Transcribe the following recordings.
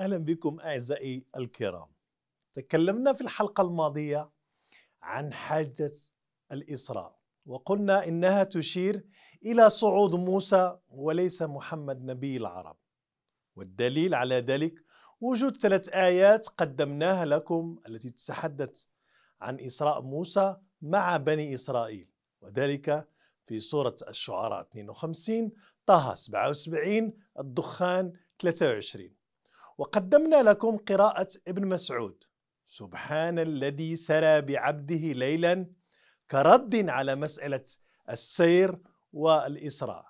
اهلا بكم اعزائي الكرام. تكلمنا في الحلقه الماضيه عن حاجه الاسراء وقلنا انها تشير الى صعود موسى وليس محمد نبي العرب. والدليل على ذلك وجود ثلاث ايات قدمناها لكم التي تتحدث عن اسراء موسى مع بني اسرائيل وذلك في سوره الشعراء 52 طه 77 الدخان 23 وقدمنا لكم قراءة ابن مسعود سبحان الذي سرى بعبده ليلا كرد على مسألة السير والإسراء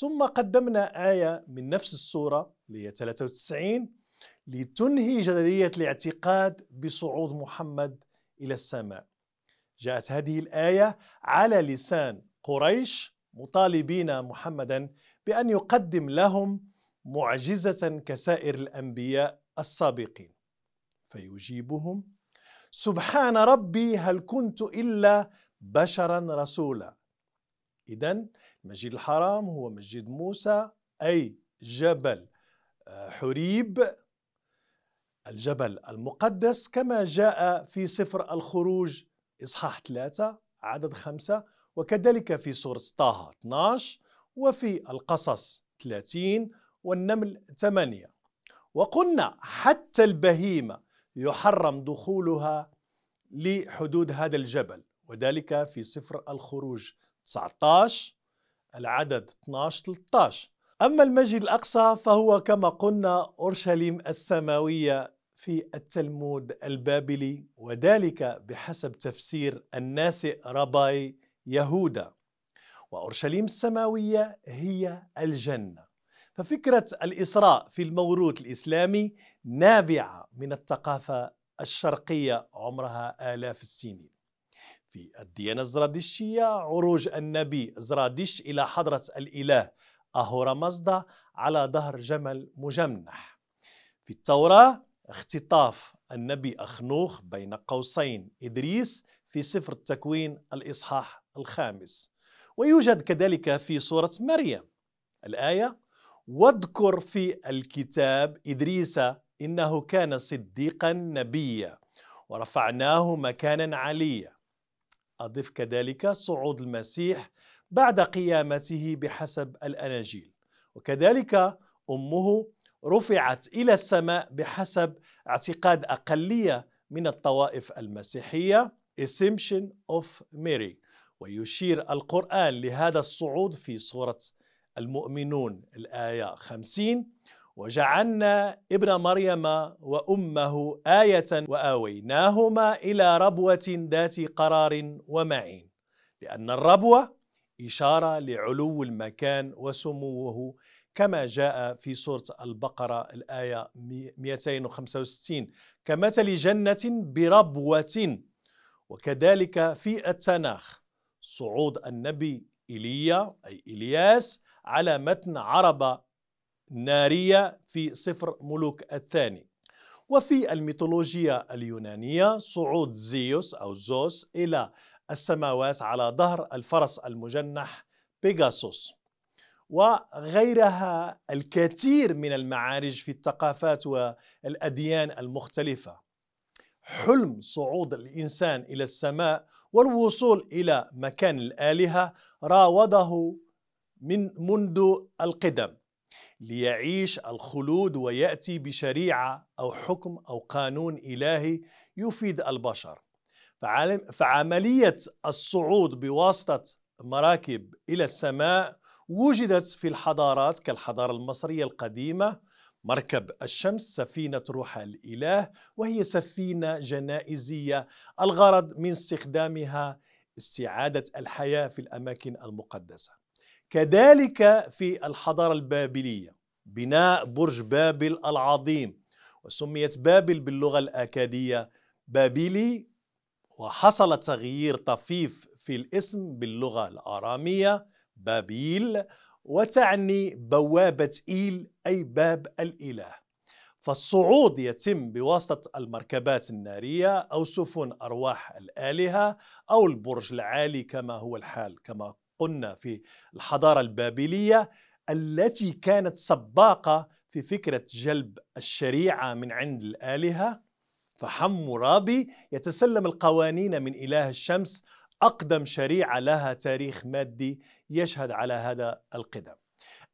ثم قدمنا آية من نفس السورة اللي هي 93 لتنهي جدلية الاعتقاد بصعود محمد إلى السماء جاءت هذه الآية على لسان قريش مطالبين محمدا بأن يقدم لهم معجزة كسائر الأنبياء السابقين فيجيبهم سبحان ربي هل كنت إلا بشرا رسولا إذا المسجد الحرام هو مسجد موسى أي جبل آه، حريب الجبل المقدس كما جاء في سفر الخروج إصحاح 3 عدد 5 وكذلك في سورة طه 12 وفي القصص 30 والنمل ثمانية وقلنا حتى البهيمة يحرم دخولها لحدود هذا الجبل وذلك في سفر الخروج 19 العدد 12 13 أما المسجد الأقصى فهو كما قلنا أورشليم السماوية في التلمود البابلي وذلك بحسب تفسير الناسئ رباي يهودا وأورشليم السماوية هي الجنة ففكرة الإسراء في الموروث الإسلامي نابعة من الثقافة الشرقية عمرها آلاف السنين في الديانة الزرادشية عروج النبي زرادش إلى حضرة الإله مزدا على ظهر جمل مجمنح في التوراة اختطاف النبي أخنوخ بين قوسين إدريس في سفر التكوين الإصحاح الخامس ويوجد كذلك في سورة مريم الآية واذكر في الكتاب إدريس إنه كان صديقا نبيا ورفعناه مكانا عليا أضف كذلك صعود المسيح بعد قيامته بحسب الأناجيل وكذلك أمه رفعت إلى السماء بحسب اعتقاد أقلية من الطوائف المسيحية Assumption of Mary ويشير القرآن لهذا الصعود في سورة المؤمنون الآية 50 وجعلنا ابن مريم وأمه آية وآويناهما إلى ربوة ذات قرار ومعين لأن الربوة إشارة لعلو المكان وسموه كما جاء في سورة البقرة الآية 265 كمثل جنة بربوة وكذلك في التناخ صعود النبي إيليا أي إلياس على متن عربة نارية في سفر ملوك الثاني وفي الميثولوجيا اليونانية صعود زيوس أو زوس إلى السماوات على ظهر الفرس المجنح بيغاسوس وغيرها الكثير من المعارج في الثقافات والأديان المختلفة حلم صعود الإنسان إلى السماء والوصول إلى مكان الآلهة راوده من منذ القدم ليعيش الخلود ويأتي بشريعة أو حكم أو قانون إلهي يفيد البشر فعملية الصعود بواسطة مراكب إلى السماء وجدت في الحضارات كالحضارة المصرية القديمة مركب الشمس سفينة روح الإله وهي سفينة جنائزية الغرض من استخدامها استعادة الحياة في الأماكن المقدسة كذلك في الحضارة البابلية بناء برج بابل العظيم وسميت بابل باللغة الأكادية بابلي وحصل تغيير طفيف في الاسم باللغة الآرامية بابيل وتعني بوابة إيل أي باب الإله فالصعود يتم بواسطة المركبات النارية أو سفن أرواح الآلهة أو البرج العالي كما هو الحال كما قلنا في الحضارة البابلية التي كانت سباقة في فكرة جلب الشريعة من عند الآلهة فحمورابي يتسلم القوانين من إله الشمس أقدم شريعة لها تاريخ مادي يشهد على هذا القدم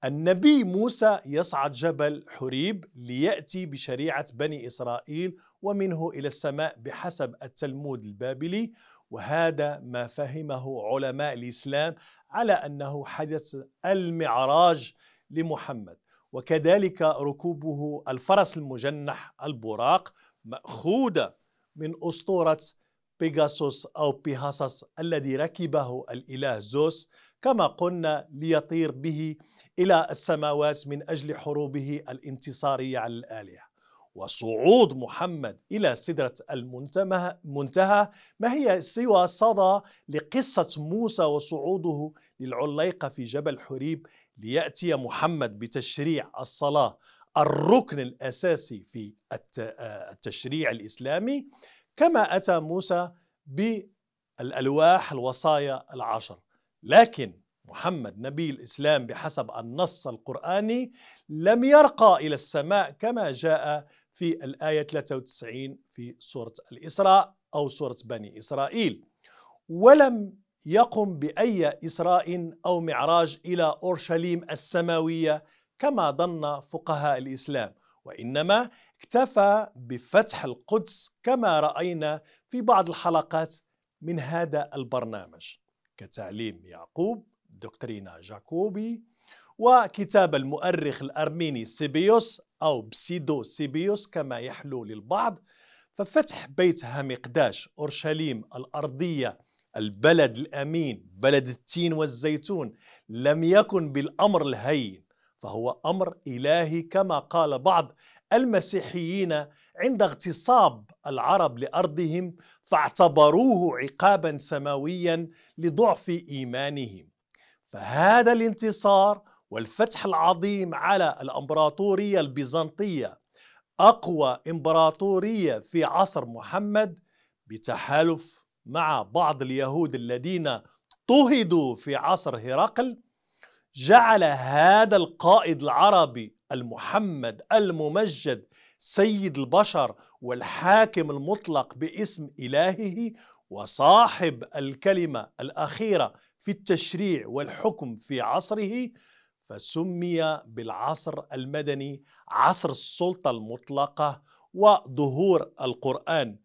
النبي موسى يصعد جبل حريب ليأتي بشريعة بني إسرائيل ومنه إلى السماء بحسب التلمود البابلي وهذا ما فهمه علماء الإسلام على أنه حدث المعراج لمحمد وكذلك ركوبه الفرس المجنح البراق مأخوذة من أسطورة بيغاسوس أو بيهاسس الذي ركبه الإله زوس كما قلنا ليطير به إلى السماوات من أجل حروبه الانتصارية على الآلهة وصعود محمد إلى سدرة المنتهى ما هي سوى صدى لقصة موسى وصعوده للعليقة في جبل حريب ليأتي محمد بتشريع الصلاة الركن الأساسي في التشريع الإسلامي كما أتى موسى بالألواح الوصايا العشر لكن محمد نبي الإسلام بحسب النص القرآني لم يرقى إلى السماء كما جاء في الآية 93 في سورة الإسراء أو سورة بني إسرائيل ولم يقم بأي إسراء أو معراج إلى أورشليم السماوية كما ظن فقهاء الإسلام وإنما اكتفى بفتح القدس كما راينا في بعض الحلقات من هذا البرنامج كتعليم يعقوب دكترينا جاكوبي وكتاب المؤرخ الارميني سيبيوس او بسيدو سيبيوس كما يحلو للبعض ففتح بيت هامقداش اورشليم الارضيه البلد الامين بلد التين والزيتون لم يكن بالامر الهين فهو امر الهي كما قال بعض المسيحيين عند اغتصاب العرب لارضهم فاعتبروه عقابا سماويا لضعف ايمانهم فهذا الانتصار والفتح العظيم على الامبراطوريه البيزنطيه اقوى امبراطوريه في عصر محمد بتحالف مع بعض اليهود الذين اضطهدوا في عصر هرقل جعل هذا القائد العربي المحمد الممجد سيد البشر والحاكم المطلق باسم إلهه وصاحب الكلمة الأخيرة في التشريع والحكم في عصره فسمي بالعصر المدني عصر السلطة المطلقة وظهور القرآن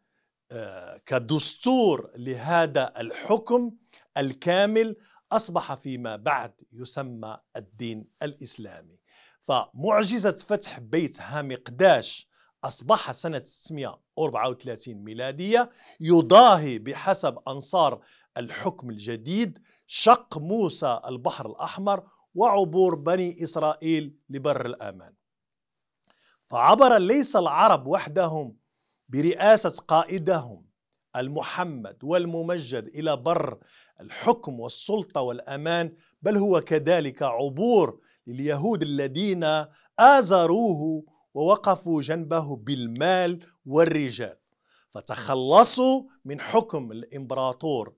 آه، كدستور لهذا الحكم الكامل أصبح فيما بعد يسمى الدين الإسلامي فمعجزة فتح بيت هامقداش أصبح سنة 634 ميلادية يضاهي بحسب أنصار الحكم الجديد شق موسى البحر الأحمر وعبور بني إسرائيل لبر الأمان فعبر ليس العرب وحدهم برئاسة قائدهم المحمد والممجد إلى بر الحكم والسلطة والأمان بل هو كذلك عبور لليهود الذين آزروه ووقفوا جنبه بالمال والرجال فتخلصوا من حكم الإمبراطور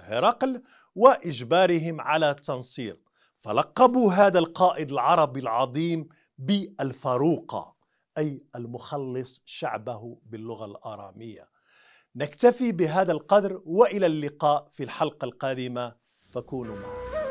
هرقل وإجبارهم على التنصير فلقبوا هذا القائد العربي العظيم بالفاروقة أي المخلص شعبه باللغة الآرامية نكتفي بهذا القدر وإلى اللقاء في الحلقة القادمة فكونوا معنا